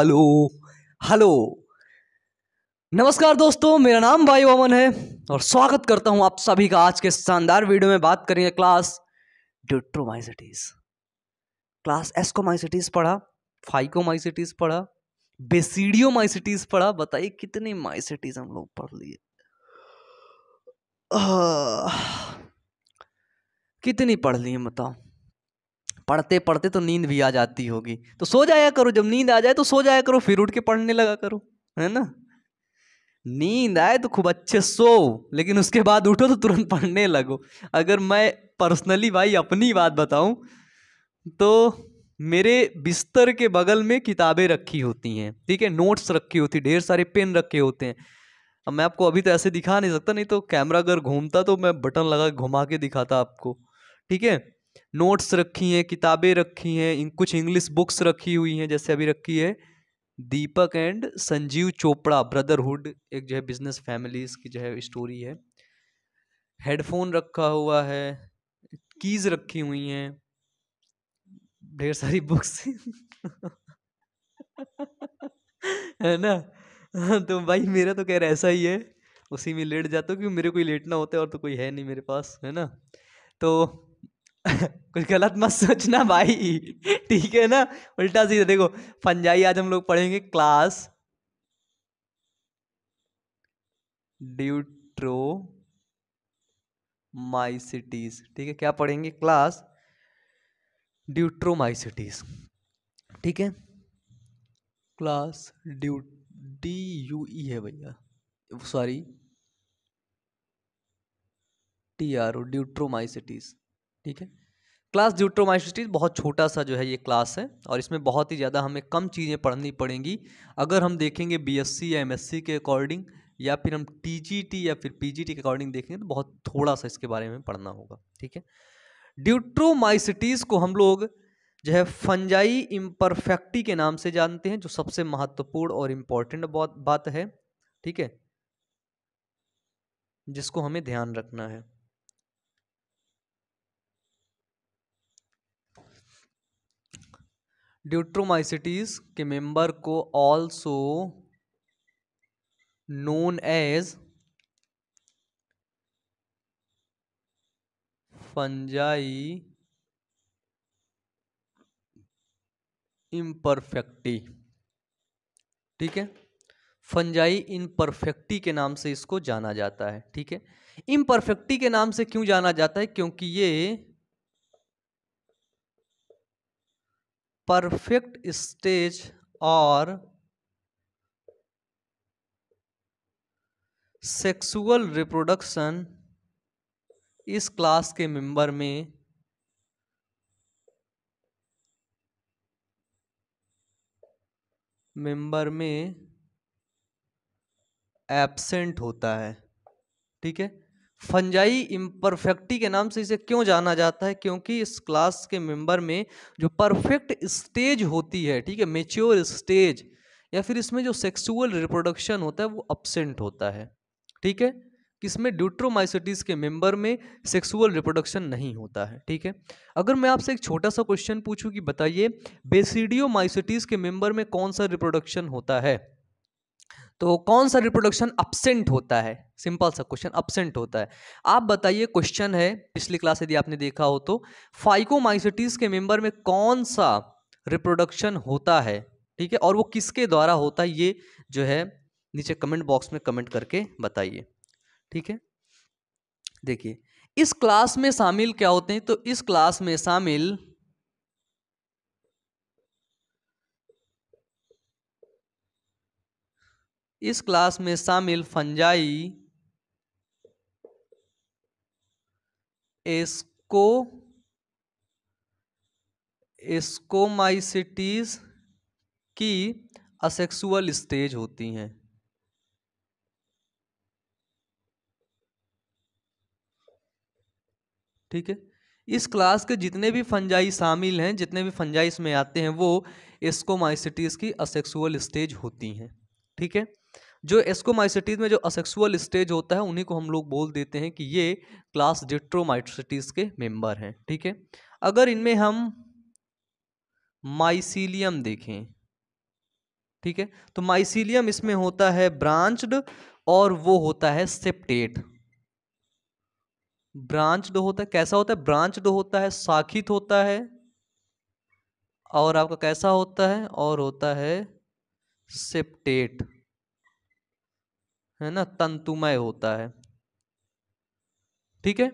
hello hello नमस्कार दोस्तों मेरा नाम भाई वामन है और स्वागत करता हूं आप सभी का आज के शानदार वीडियो में बात करेंगे क्लास डिट्रोमाइसिटीज क्लास एस्कोमाइसिटीज पढ़ा फाइकोमाइसिटीज पढ़ा बेसिडियोमाइसिटीज पढ़ा बताइए कितनी माइसिटीज हम लोग पढ़ लिए कितनी पढ़ ली है बताओ पढ़ते पढ़ते तो नींद भी आ जाती होगी तो सो जाया करो जब नींद आ जाए तो सो जाया करो फिर उठ के पढ़ने लगा करो है ना नींद आए तो खूब अच्छे सो लेकिन उसके बाद उठो तो तुरंत पढ़ने लगो अगर मैं पर्सनली भाई अपनी बात बताऊं तो मेरे बिस्तर के बगल में किताबें रखी होती हैं ठीक है नोट्स रखी होती ढेर सारे पेन रखे होते हैं अब मैं आपको अभी तो ऐसे दिखा नहीं सकता नहीं तो कैमरा अगर घूमता तो मैं बटन लगा घुमा के दिखाता आपको ठीक है नोट्स रखी हैं किताबें रखी हैं कुछ इंग्लिश बुक्स रखी हुई हैं जैसे अभी रखी है दीपक एंड संजीव चोपड़ा ब्रदरहुड एक जो है बिजनेस फैमिलीज की जो है स्टोरी है हेडफोन रखा हुआ है कीज रखी हुई हैं ढेर सारी बुक्स है ना तो भाई मेरा तो कह रहा ऐसा ही है उसी में लेट जाता हूँ क्योंकि मेरे कोई लेट लेटना होता है और तो कोई है नहीं मेरे पास है ना तो कुछ गलत मत सोचना भाई ठीक है ना उल्टा सीधा देखो फंजाई आज हम लोग पढ़ेंगे क्लास ड्यूट्रो माइसिटीज ठीक है क्या पढ़ेंगे क्लास ड्यूट्रो सिटीज ठीक है class deu D U E है भैया sorry T R O deuteromycetes ठीक है क्लास ड्यूट्रोमाइसिटीज बहुत छोटा सा जो है ये क्लास है और इसमें बहुत ही ज़्यादा हमें कम चीज़ें पढ़नी पड़ेंगी अगर हम देखेंगे बीएससी या एमएससी के अकॉर्डिंग या फिर हम टीजीटी या फिर पीजीटी के अकॉर्डिंग देखेंगे तो बहुत थोड़ा सा इसके बारे में पढ़ना होगा ठीक है ड्यूट्रोमाइसिटीज़ को हम लोग जो है फंजाई इम्परफेक्टी के नाम से जानते हैं जो सबसे महत्वपूर्ण और इम्पॉर्टेंट बात है ठीक है जिसको हमें ध्यान रखना है ड्यूट्रोमाइसिटीज के मेंबर को also known as fungi imperfecti ठीक है फंजाई इम्परफेक्टी के नाम से इसको जाना जाता है ठीक है इम्परफेक्टी के नाम से क्यों जाना जाता है क्योंकि ये परफेक्ट स्टेज और सेक्सुअल रिप्रोडक्शन इस क्लास के मेंबर में मेंबर में एब्सेंट होता है ठीक है फंजाई इम्परफेक्टी के नाम से इसे क्यों जाना जाता है क्योंकि इस क्लास के मेंबर में जो परफेक्ट स्टेज होती है ठीक है मेच्योर स्टेज या फिर इसमें जो सेक्सुअल रिप्रोडक्शन होता है वो अपसेंट होता है ठीक है किसमें ड्यूट्रोमाइसिटीज़ के मेंबर में सेक्सुअल रिप्रोडक्शन नहीं होता है ठीक है अगर मैं आपसे एक छोटा सा क्वेश्चन पूछूं कि बताइए बेसिडियोमाइसिटीज़ के मेंबर में कौन सा रिप्रोडक्शन होता है तो कौन सा रिप्रोडक्शन अपसेंट होता है सिंपल सा क्वेश्चन अपसेंट होता है आप बताइए क्वेश्चन है पिछली क्लास यदि आपने देखा हो तो फाइकोमाइसिटीज के मेंबर में कौन सा रिप्रोडक्शन होता है ठीक है और वो किसके द्वारा होता है ये जो है नीचे कमेंट बॉक्स में कमेंट करके बताइए ठीक है देखिए इस क्लास में शामिल क्या होते हैं तो इस क्लास में शामिल इस क्लास में शामिल फंजाई एस्को एस्कोमाइसिटीज की असेक्सुअल स्टेज होती हैं ठीक है इस क्लास के जितने भी फंजाई शामिल हैं जितने भी फंजाई इसमें आते हैं वो एस्कोमाइसिटीज़ की असेक्सुअल स्टेज होती हैं ठीक है जो एस्कोमाइसिटीज़ में जो असेक्सुअल स्टेज होता है उन्हीं को हम लोग बोल देते हैं कि ये क्लास डिट्रोमाइसिटीज़ के मेंबर हैं ठीक है अगर इनमें हम माइसीलियम देखें ठीक है तो माइसीलियम इसमें होता है ब्रांच्ड और वो होता है सेप्टेट ब्रांच्ड होता है कैसा होता है ब्रांच्ड होता है साखित होता है और आपका कैसा होता है और होता है सेप्टेट है ना तंतुमय होता है ठीक है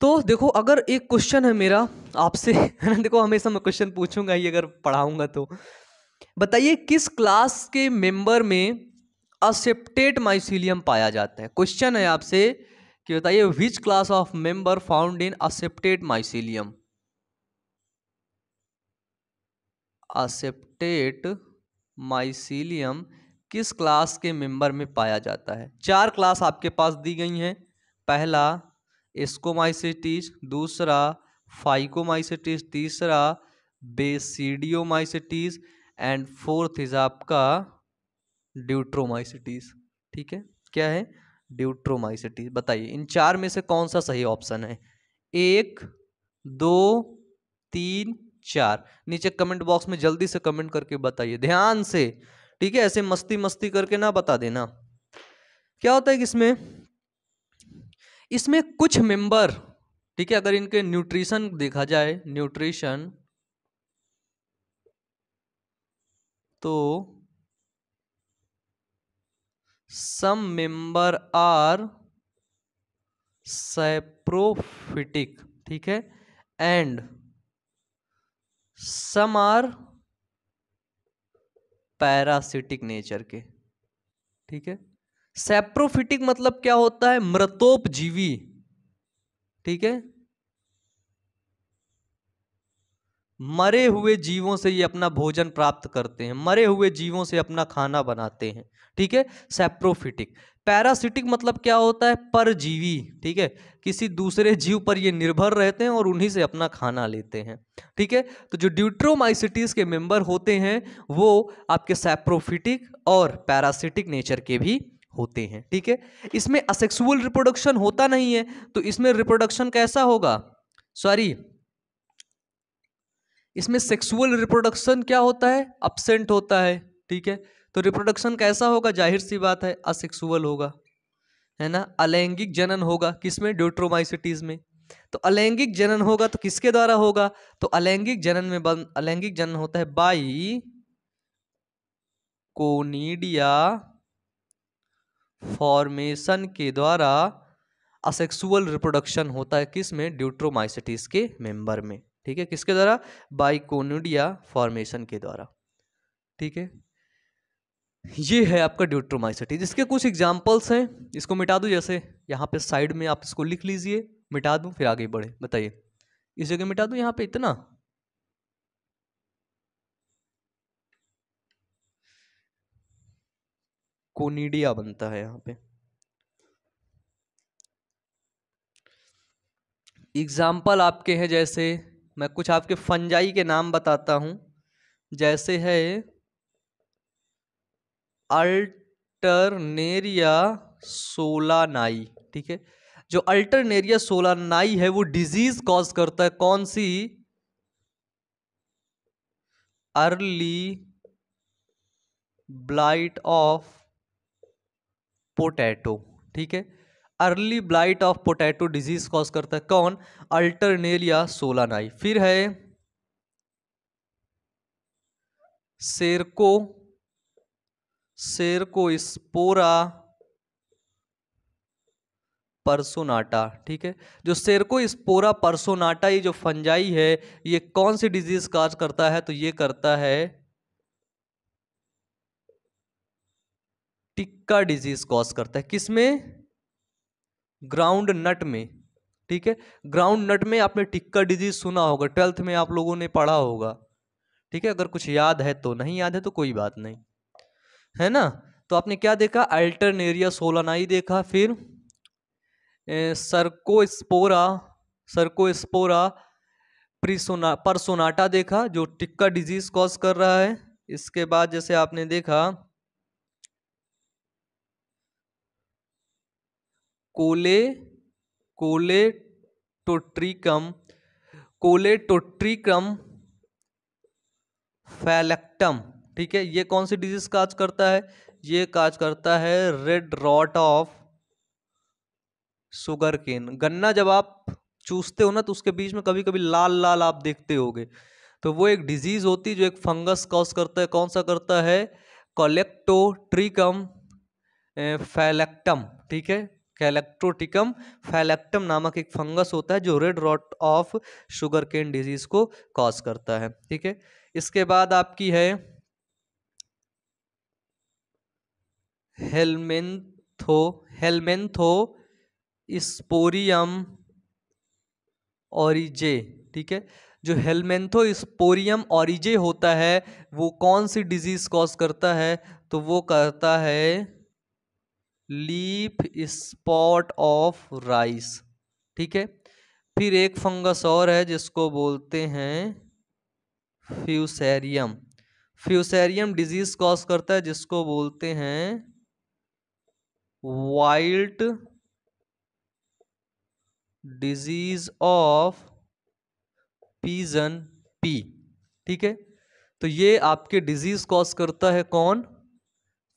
तो देखो अगर एक क्वेश्चन है मेरा आपसे है ना देखो हमेशा मैं क्वेश्चन पूछूंगा ही अगर पढ़ाऊंगा तो बताइए किस क्लास के मेंबर में असेप्टेट माइसिलियम पाया जाता है क्वेश्चन है आपसे कि बताइए which class of member found in aseptate mycelium aseptate mycelium किस क्लास के मेंबर में पाया जाता है चार क्लास आपके पास दी गई हैं पहला एस्कोमाइसिटीज दूसरा फाइकोमाइसिटीज तीसरा बेसिडियोमाइसिटीज एंड फोर्थ इज आपका ड्यूट्रोमाइसिटीज ठीक है क्या है ड्यूट्रोमाइसिटीज बताइए इन चार में से कौन सा सही ऑप्शन है एक दो तीन चार नीचे कमेंट बॉक्स में जल्दी से कमेंट करके बताइए ध्यान से ठीक है ऐसे मस्ती मस्ती करके ना बता देना क्या होता है कि इसमें इसमें कुछ मेंबर ठीक है अगर इनके न्यूट्रिशन देखा जाए न्यूट्रिशन तो सम मेंबर आर सैप्रोफिटिक ठीक है and some are parasitic nature के ठीक है सेप्रोफिटिक मतलब क्या होता है मृतोपजीवी ठीक है मरे हुए जीवों से ये अपना भोजन प्राप्त करते हैं मरे हुए जीवों से अपना खाना बनाते हैं ठीक है सेप्रोफिटिक पैरासिटिक मतलब क्या होता है परजीवी ठीक है किसी दूसरे जीव पर ये निर्भर रहते हैं और उन्हीं से अपना खाना लेते हैं ठीक है तो जो ड्यूट्रोमाइसिटीज़ के मेंबर होते हैं वो आपके सैप्रोफिटिक और पैरासिटिक नेचर के भी होते हैं ठीक है इसमें असेक्सुअल रिप्रोडक्शन होता नहीं है तो इसमें रिप्रोडक्शन कैसा होगा सॉरी इसमें सेक्सुअल रिप्रोडक्शन क्या होता है अपसेंट होता है ठीक है तो रिप्रोडक्शन कैसा होगा जाहिर सी बात है असेक्सुअल होगा है ना अलैंगिक जनन होगा किसमें ड्यूट्रोमाइसिटीज़ में तो अलैंगिक जनन होगा तो किसके द्वारा होगा तो अलैंगिक जनन में बन अलैंगिक जनन होता है बाई कोनीडिया फॉर्मेशन के द्वारा असेक्सुअल रिप्रोडक्शन होता है किसमें ड्यूट्रोमाइसिटीज के मेंबर में ठीक है किसके द्वारा बाइकोनिडिया फॉर्मेशन के द्वारा ठीक है ये है आपका ड्यूट्रोमाइसिटीज इसके कुछ एग्जाम्पल्स हैं इसको मिटा दूँ जैसे यहाँ पे साइड में आप इसको लिख लीजिए मिटा दूँ फिर आगे बढ़े बताइए इस जगह मिटा दूँ यहाँ पे इतना कोनीडिया बनता है यहाँ पे एग्जाम्पल आपके हैं जैसे मैं कुछ आपके फंजाई के नाम बताता हूँ जैसे है अल्टरनेरिया सोलानाई ठीक है जो अल्टरनेरिया सोलानाई है वो डिजीज कॉज करता है कौन सी अर्ली ब्लाइट ऑफ पोटैटो ठीक है early blight of potato disease cause करता है कौन अल्टरनेरिया सोलानाई फिर है सेरको शेर को स्पोरा परसोनाटा ठीक है जो इस स्पोरा परसोनाटा ये जो फंजाई है ये कौन सी डिजीज काज करता है तो ये करता है टिक्का डिजीज कॉज करता है किसमें ग्राउंड नट में ठीक है ग्राउंड नट में आपने टिक्का डिजीज सुना होगा ट्वेल्थ में आप लोगों ने पढ़ा होगा ठीक है अगर कुछ याद है तो नहीं याद है तो कोई बात नहीं है ना तो आपने क्या देखा अल्टरनेरिया सोलानाई देखा फिर सरको स्पोरा प्रिसोना परसोनाटा देखा जो टिक्का डिजीज कॉज कर रहा है इसके बाद जैसे आपने देखा कोले कोले टोट्रिकम कोले टोट्रिकम फैलेक्टम ठीक है ये कौन सी डिजीज काज करता है ये काज करता है red rot of sugar cane गन्ना जब आप चूसते हो ना तो उसके बीच में कभी कभी लाल लाल आप देखते होगे तो वो एक डिजीज होती है जो एक फंगस कॉज करता है कौन सा करता है कॉलेक्टोट्रिकम फैलेक्टम ठीक है कैलेक्ट्रोटिकम फैलेक्टम नामक एक फंगस होता है जो red rot of sugar cane disease को कॉज करता है ठीक है इसके बाद आपकी है हेलमेंथो हेलमेंथो स्पोरियम ऑरिजे ठीक है जो हेलमेंथो स्पोरियम ऑरिजे होता है वो कौन सी डिजीज कॉज करता है तो वो करता है लीफ स्पॉट ऑफ राइस ठीक है फिर एक फंगस और है जिसको बोलते हैं फ्यूसेरियम फ्यूसेरियम डिजीज कॉज करता है जिसको बोलते हैं wilt disease of pigeon pea ठीक है तो ये आपके डिजीज कॉज करता है कौन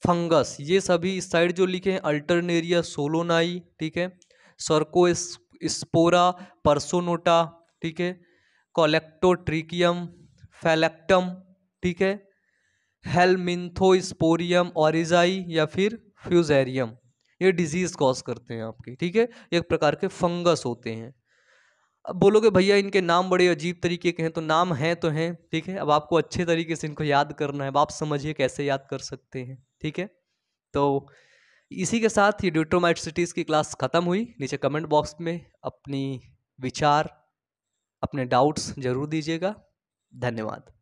फंगस ये सभी इस साइड जो लिखे हैं अल्टरनेरिया सोलोनाई ठीक है सर्को स्पोरा परसोनोटा ठीक है कॉलेक्टोट्रिकियम फैलेक्टम ठीक है हेलमिंथोस्पोरियम ऑरिजाई या फिर फ्यूजेरियम ये डिजीज़ कॉज करते हैं आपके ठीक है ये एक प्रकार के फंगस होते हैं अब बोलोगे भैया इनके नाम बड़े अजीब तरीके के हैं तो नाम हैं तो हैं ठीक है अब आपको अच्छे तरीके से इनको याद करना है अब आप समझिए कैसे याद कर सकते हैं ठीक है तो इसी के साथ ये सिटीज की क्लास ख़त्म हुई नीचे कमेंट बॉक्स में अपनी विचार अपने डाउट्स ज़रूर दीजिएगा धन्यवाद